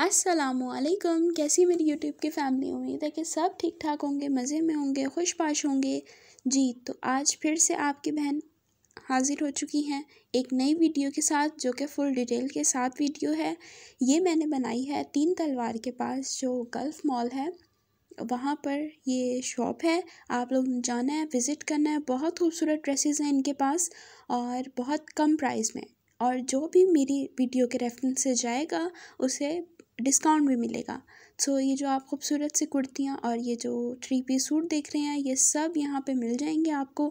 असलकम कैसी मेरी यूट्यूब की फैमिली उम्मीद है कि सब ठीक ठाक होंगे मज़े में होंगे खुशपाश होंगे जी तो आज फिर से आपकी बहन हाज़िर हो चुकी हैं एक नई वीडियो के साथ जो कि फुल डिटेल के साथ वीडियो है ये मैंने बनाई है तीन तलवार के पास जो गल्फ़ मॉल है वहाँ पर ये शॉप है आप लोग जाना है विज़िट करना है बहुत खूबसूरत ड्रेसेस हैं इनके पास और बहुत कम प्राइस में और जो भी मेरी वीडियो के रेफरेंस से जाएगा उसे डिस्काउंट भी मिलेगा सो तो ये जो आप खूबसूरत सी कुर्तियाँ और ये जो थ्री पीस सूट देख रहे हैं ये सब यहाँ पे मिल जाएंगे आपको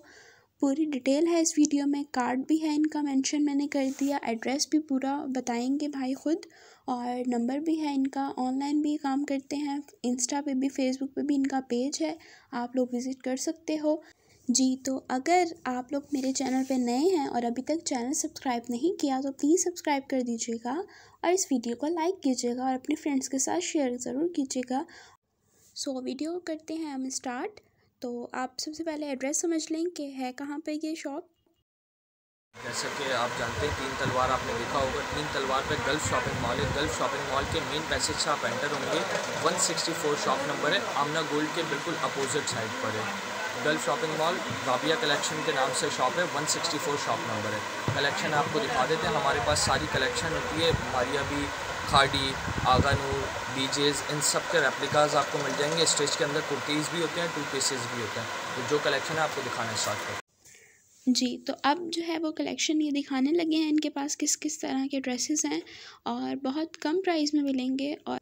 पूरी डिटेल है इस वीडियो में कार्ड भी है इनका मेंशन मैंने कर दिया एड्रेस भी पूरा बताएंगे भाई ख़ुद और नंबर भी है इनका ऑनलाइन भी काम करते हैं इंस्टा पे भी फेसबुक पे भी इनका पेज है आप लोग विज़िट कर सकते हो जी तो अगर आप लोग मेरे चैनल पे नए हैं और अभी तक चैनल सब्सक्राइब नहीं किया तो प्लीज़ सब्सक्राइब कर दीजिएगा और इस वीडियो को लाइक कीजिएगा और अपने फ्रेंड्स के साथ शेयर ज़रूर कीजिएगा सो so, वीडियो करते हैं हम स्टार्ट तो आप सबसे पहले एड्रेस समझ लें कि है कहाँ पर ये शॉप जैसे कि आप जानते हैं तीन तलवार आपने देखा होगा तीन तलवार पे गल्फ शॉपिंग मॉल है गल्फ शॉपिंग मॉल के मेन पैसेज से आप एंटर होंगे 164 शॉप नंबर है आमना गोल्ड के बिल्कुल अपोजिट साइड पर है गर्ल शॉपिंग मॉल भाबिया कलेक्शन के नाम से शॉप है 164 शॉप नंबर है कलेक्शन आपको दिखा देते हैं हमारे पास सारी कलेक्शन होती है मारिया भी खाडी आगा नूर बीजेज इन सब के रेप्लिकाज आपको मिल जाएंगे स्टेज के अंदर कुर्तीज़ भी होते हैं टू पीसेज भी होते हैं तो जो कलेक्शन है आपको दिखाना स्टार्ट कर जी तो अब जो है वो कलेक्शन ये दिखाने लगे हैं इनके पास किस किस तरह के ड्रेसेस हैं और बहुत कम प्राइस में मिलेंगे और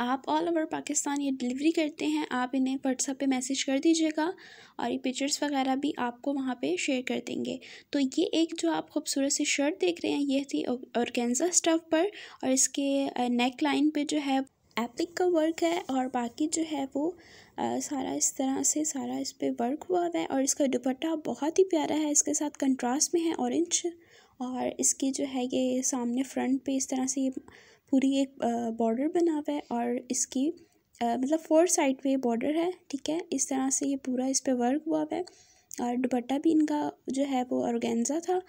आप ऑल ओवर पाकिस्तान ये डिलीवरी करते हैं आप इन्हें व्हाट्सअप पे मैसेज कर दीजिएगा और ये पिक्चर्स वगैरह भी आपको वहाँ पे शेयर कर देंगे तो ये एक जो आप खूबसूरत सी शर्ट देख रहे हैं ये थी औरगेंजा स्टफ पर और इसके नेक लाइन पे जो है एपिक का वर्क है और बाकी जो है वो आ, सारा इस तरह से सारा इस पर वर्क हुआ हुआ है और इसका दुपट्टा बहुत ही प्यारा है इसके साथ कंट्रास्ट में है ऑरेंज और इसकी जो है ये सामने फ्रंट पे इस तरह से ये पूरी एक बॉर्डर बना हुआ है और इसकी मतलब फोर साइड पे बॉर्डर है ठीक है इस तरह से ये पूरा इस पर वर्क हुआ है और दुपट्टा भी इनका जो है वो ऑर्गेन्जा था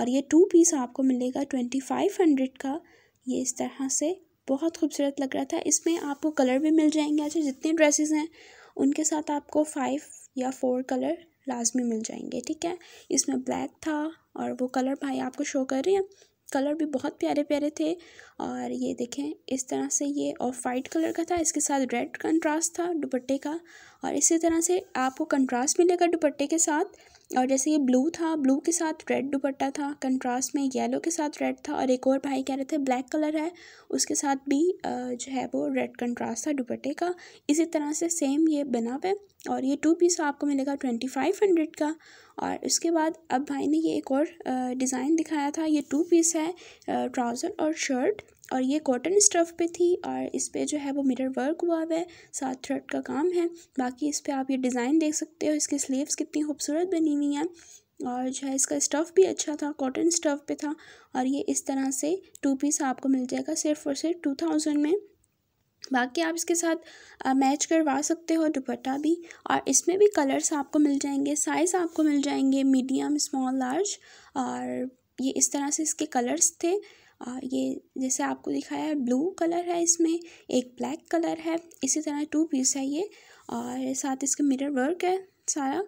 और ये टू पीस आपको मिलेगा ट्वेंटी फाइव हंड्रेड का ये इस तरह से बहुत खूबसूरत लग रहा था इसमें आपको कलर भी मिल जाएंगे अच्छा जितने ड्रेसेस हैं उनके साथ आपको फाइव या फोर कलर लाजमी मिल जाएंगे ठीक है इसमें ब्लैक था और वो कलर भाई आपको शो कर रहे हैं कलर भी बहुत प्यारे प्यारे थे और ये देखें इस तरह से ये ऑफ वाइट कलर का था इसके साथ रेड कंट्रास्ट था दुपट्टे का और इसी तरह से आपको कंट्रास्ट मिलेगा दुपट्टे के साथ और जैसे ये ब्लू था ब्लू के साथ रेड दुपट्टा था कंट्रास्ट में येलो के साथ रेड था और एक और भाई कह रहे थे ब्लैक कलर है उसके साथ भी जो है वो रेड कंट्रास्ट था दुपट्टे का इसी तरह से सेम ये बना पे और ये टू पीस आपको मिलेगा ट्वेंटी फाइव हंड्रेड का और उसके बाद अब भाई ने ये एक और डिज़ाइन दिखाया था ये टू पीस है ट्राउज़र और शर्ट और ये कॉटन स्टफ़ पे थी और इस पर जो है वो मिरर वर्क हुआ हुआ है साथ थ्रेड का काम है बाकी इस पर आप ये डिज़ाइन देख सकते हो इसकी स्लीव्स कितनी खूबसूरत बनी हुई हैं और जो है इसका स्टफ़ भी अच्छा था कॉटन स्टफ़ पे था और ये इस तरह से टू पीस आपको मिल जाएगा सिर्फ और सिर्फ टू थाउजेंड में बाकी आप इसके साथ आ, मैच करवा सकते हो दुपट्टा भी और इसमें भी कलर्स आपको मिल जाएंगे साइज़ आपको मिल जाएंगे मीडियम स्मॉल लार्ज और ये इस तरह से इसके कलर्स थे और ये जैसे आपको दिखाया है ब्लू कलर है इसमें एक ब्लैक कलर है इसी तरह टू पीस है ये और साथ इसके मिरर वर्क है सारा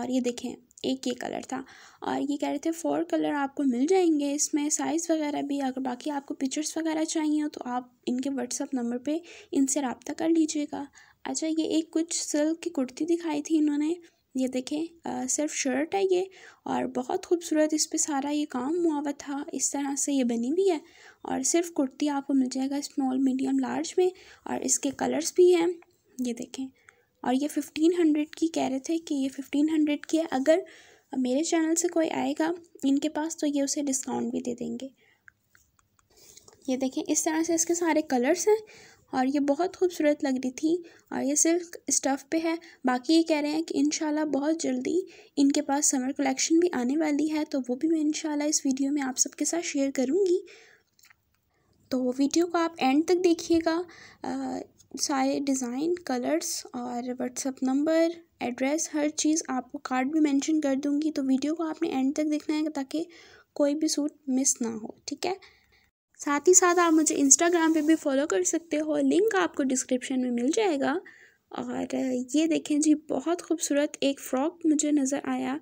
और ये देखें एक ये कलर था और ये कह रहे थे फोर कलर आपको मिल जाएंगे इसमें साइज़ वगैरह भी अगर बाकी आपको पिक्चर्स वगैरह चाहिए हो तो आप इनके व्हाट्सअप नंबर पे इनसे रबता कर लीजिएगा अच्छा ये एक कुछ सिल्क की कुर्ती दिखाई थी इन्होंने ये देखें आ, सिर्फ शर्ट है ये और बहुत खूबसूरत इस पर सारा ये काम हुआ हुआ था इस तरह से ये बनी हुई है और सिर्फ कुर्ती आपको मिल जाएगा स्मॉल मीडियम लार्ज में और इसके कलर्स भी हैं ये देखें और ये फिफ्टीन हंड्रेड की कह रहे थे कि ये फिफ्टीन हंड्रेड की है अगर मेरे चैनल से कोई आएगा इनके पास तो ये उसे डिस्काउंट भी दे देंगे ये देखें इस तरह से इसके सारे कलर्स हैं और ये बहुत खूबसूरत लग रही थी और ये सिल्क स्टफ़ पे है बाकी ये कह रहे हैं कि इन बहुत जल्दी इनके पास समर कलेक्शन भी आने वाली है तो वो भी मैं इन इस वीडियो में आप सबके साथ शेयर करूँगी तो वीडियो को आप एंड तक देखिएगा सारे डिज़ाइन कलर्स और व्हाट्सअप नंबर एड्रेस हर चीज़ आपको कार्ड भी मेंशन कर दूंगी तो वीडियो को आपने एंड तक देखना है ताकि कोई भी सूट मिस ना हो ठीक है साथ ही साथ आप मुझे इंस्टाग्राम पे भी फॉलो कर सकते हो लिंक आपको डिस्क्रिप्शन में मिल जाएगा और ये देखें जी बहुत खूबसूरत एक फ़्रॉक मुझे नज़र आया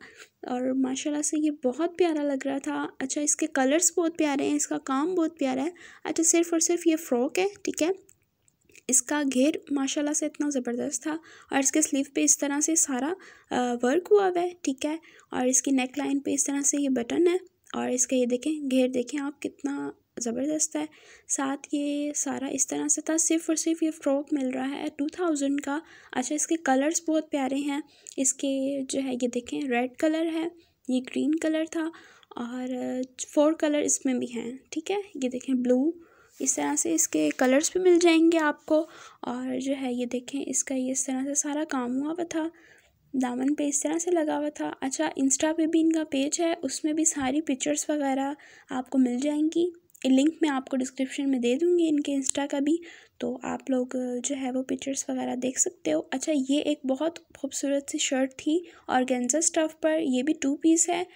और माशाल्लाह से ये बहुत प्यारा लग रहा था अच्छा इसके कलर्स बहुत प्यारे हैं इसका काम बहुत प्यारा है अच्छा सिर्फ़ और सिर्फ ये फ़्रॉक है ठीक है इसका घेर माशाल्लाह से इतना ज़बरदस्त था और इसके स्लीव पे इस तरह से सारा वर्क हुआ हुआ है ठीक है और इसकी नेक लाइन पर इस तरह से ये बटन है और इसका ये देखें घेर देखें आप कितना ज़बरदस्त है साथ ये सारा इस तरह से था सिर्फ और सिर्फ ये फ्रॉक मिल रहा है टू थाउजेंड का अच्छा इसके कलर्स बहुत प्यारे हैं इसके जो है ये देखें रेड कलर है ये ग्रीन कलर था और फोर कलर इसमें भी हैं ठीक है ये देखें ब्लू इस तरह से इसके कलर्स भी मिल जाएंगे आपको और जो है ये देखें इसका ये इस तरह से सारा काम हुआ हुआ था दामन पे इस तरह से लगा हुआ था अच्छा इंस्टा पे भी इनका पेज है उसमें भी सारी पिक्चर्स वगैरह आपको मिल जाएंगी लिंक मैं आपको डिस्क्रिप्शन में दे दूँगी इनके इंस्टा का भी तो आप लोग जो है वो पिक्चर्स वगैरह देख सकते हो अच्छा ये एक बहुत खूबसूरत सी शर्ट थी गेंजा स्टफ पर ये भी टू पीस है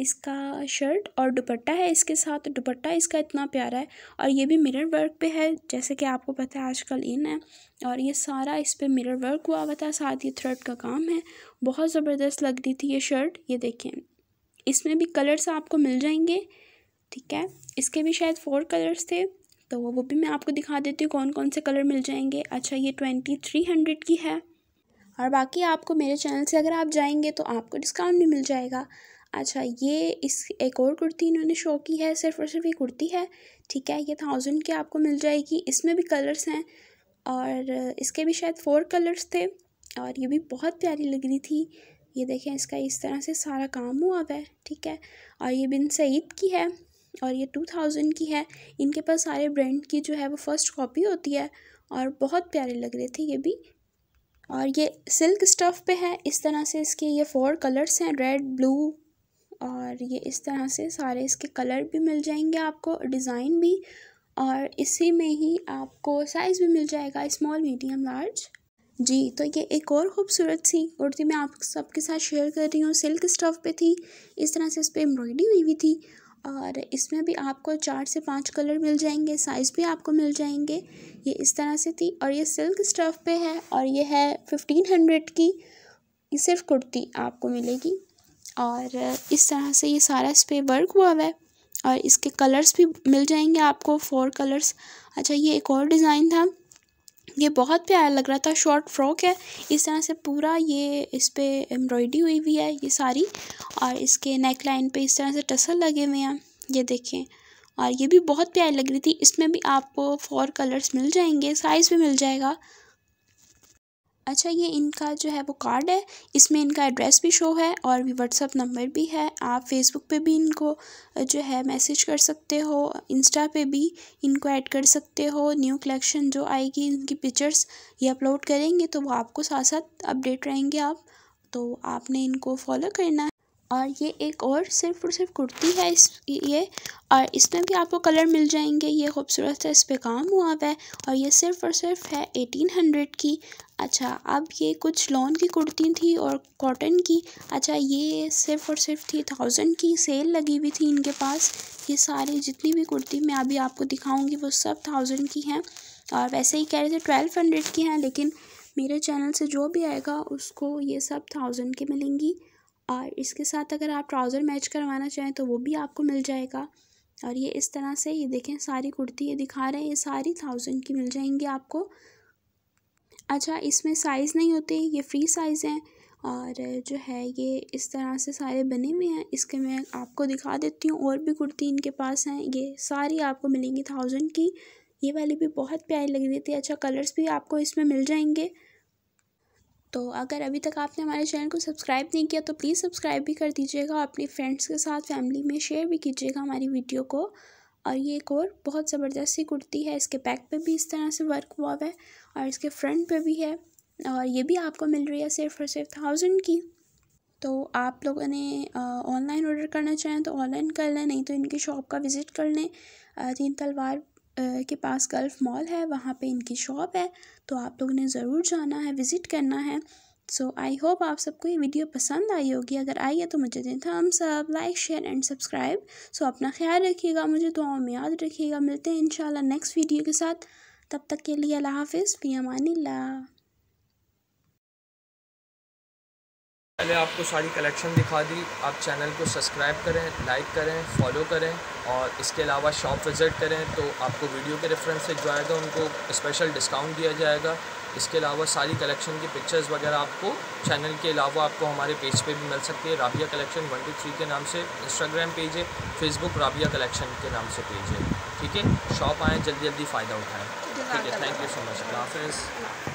इसका शर्ट और दुपट्टा है इसके साथ दुपट्टा इसका इतना प्यारा है और ये भी मिरर वर्क पे है जैसे कि आपको पता है आजकल इन है और ये सारा इस पर मिरर वर्क हुआ हुआ था साथ ये थ्रेड का काम है बहुत ज़बरदस्त लग रही थी ये शर्ट ये देखें इसमें भी कलर्स आपको मिल जाएंगे ठीक है इसके भी शायद फोर कलर्स थे तो वो भी मैं आपको दिखा देती हूँ कौन कौन से कलर मिल जाएंगे अच्छा ये ट्वेंटी थ्री हंड्रेड की है और बाकी आपको मेरे चैनल से अगर आप जाएंगे तो आपको डिस्काउंट भी मिल जाएगा अच्छा ये इस एक और कुर्ती इन्होंने शो की है सिर्फ और सिर्फ ये कुर्ती है ठीक है ये थाउजेंड की आपको मिल जाएगी इसमें भी कलर्स हैं और इसके भी शायद फोर कलर्स थे और ये भी बहुत प्यारी लग रही थी ये देखें इसका इस तरह से सारा काम हुआ हुआ है ठीक है और ये बिन सईद की है और ये टू थाउजेंड की है इनके पास सारे ब्रांड की जो है वो फर्स्ट कॉपी होती है और बहुत प्यारे लग रहे थे ये भी और ये सिल्क स्टफ़ पे है इस तरह से इसके ये फोर कलर्स हैं रेड ब्लू और ये इस तरह से सारे इसके कलर भी मिल जाएंगे आपको डिज़ाइन भी और इसी में ही आपको साइज़ भी मिल जाएगा स्मॉल मीडियम लार्ज जी तो ये एक और खूबसूरत सी कुर्ती मैं आप सबके साथ शेयर कर रही हूँ सिल्क स्टफ़ पे थी इस तरह से इस पर एम्ब्रॉयडरी हुई हुई थी और इसमें भी आपको चार से पाँच कलर मिल जाएंगे साइज़ भी आपको मिल जाएंगे ये इस तरह से थी और ये सिल्क स्टफ़ पे है और ये है फिफ्टीन हंड्रेड की ये सिर्फ कुर्ती आपको मिलेगी और इस तरह से ये सारा इस पर वर्क हुआ हुआ है और इसके कलर्स भी मिल जाएंगे आपको फोर कलर्स अच्छा ये एक और डिज़ाइन था ये बहुत प्यारा लग रहा था शॉर्ट फ्रॉक है इस तरह से पूरा ये इस पर एम्ब्रॉयडरी हुई हुई है ये सारी और इसके नेक लाइन पर इस तरह से टसल लगे हुए हैं ये देखें और ये भी बहुत प्यारी लग रही थी इसमें भी आपको फोर कलर्स मिल जाएंगे साइज़ भी मिल जाएगा अच्छा ये इनका जो है वो कार्ड है इसमें इनका एड्रेस भी शो है और भी व्हाट्सअप नंबर भी है आप फेसबुक पे भी इनको जो है मैसेज कर सकते हो इंस्टा पे भी इनको ऐड कर सकते हो न्यू कलेक्शन जो आएगी इनकी पिक्चर्स ये अपलोड करेंगे तो वो आपको साथ साथ अपडेट रहेंगे आप तो आपने इनको फॉलो करना है और ये एक और सिर्फ और सिर्फ कुर्ती है इस ये और इसमें भी आपको कलर मिल जाएंगे ये खूबसूरत है इस पर काम हुआ हुआ है और ये सिर्फ और सिर्फ है एटीन हंड्रेड की अच्छा अब ये कुछ लॉन की कुर्ती थी और कॉटन की अच्छा ये सिर्फ और सिर्फ थी थाउजेंड की सेल लगी हुई थी इनके पास ये सारी जितनी भी कुर्ती मैं अभी आपको दिखाऊँगी वो सब थाउजेंड की हैं और वैसे ही कह रहे थे ट्वेल्व हंड्रेड की हैं लेकिन मेरे चैनल से जो भी आएगा उसको ये सब थाउजेंड की मिलेंगी और इसके साथ अगर आप ट्राउज़र मैच करवाना चाहें तो वो भी आपको मिल जाएगा और ये इस तरह से ये देखें सारी कुर्ती ये दिखा रहे हैं ये सारी थाउजेंड की मिल जाएंगी आपको अच्छा इसमें साइज़ नहीं होते ये फ्री साइज़ हैं और जो है ये इस तरह से सारे बने हुए हैं इसके मैं आपको दिखा देती हूँ और भी कुर्ती इनके पास हैं ये सारी आपको मिलेंगी थाउजेंड की ये वाली भी बहुत प्यारी लग रही थी अच्छा कलर्स भी आपको इसमें मिल जाएंगे तो अगर अभी तक आपने हमारे चैनल को सब्सक्राइब नहीं किया तो प्लीज़ सब्सक्राइब भी कर दीजिएगा और अपने फ्रेंड्स के साथ फैमिली में शेयर भी कीजिएगा हमारी वीडियो को और ये एक और बहुत ज़बरदस्ती कुर्ती है इसके बैक पे भी इस तरह से वर्क हुआ है और इसके फ्रंट पे भी है और ये भी आपको मिल रही है सिर्फ और सिर्फ थाउजेंड की तो आप लोगों ने ऑनलाइन ऑर्डर करना चाहें तो ऑनलाइन कर लें नहीं तो इनकी शॉप का विज़िट कर लें तीन तलवार के पास गल्फ मॉल है वहाँ पे इनकी शॉप है तो आप लोग ने ज़रूर जाना है विज़िट करना है सो आई होप आप सबको ये वीडियो पसंद आई होगी अगर आई है तो मुझे दें thumbs up like share and subscribe so अपना ख्याल रखिएगा मुझे दुआओं में याद रखिएगा मिलते हैं इन नेक्स्ट वीडियो के साथ तब तक के लिए अल्लाह हाफिज़ फ़ी अमानी पहले आपको सारी कलेक्शन दिखा दी आप चैनल को सब्सक्राइब करें लाइक करें फॉलो करें और इसके अलावा शॉप विज़िट करें तो आपको वीडियो के रेफरेंस से जो आएगा उनको स्पेशल डिस्काउंट दिया जाएगा इसके अलावा सारी कलेक्शन की पिक्चर्स वगैरह आपको चैनल के अलावा आपको हमारे पेज पे भी मिल सकती है Rabia collection one two three के नाम से इंस्टाग्राम पेज है फेसबुक राबिया कलेक्शन के नाम से पेज है ठीक है शॉप आएँ जल्दी जल्दी फ़ायदा उठाएँ ठीक है थैंक यू सो मच अल्लाह हाफिज़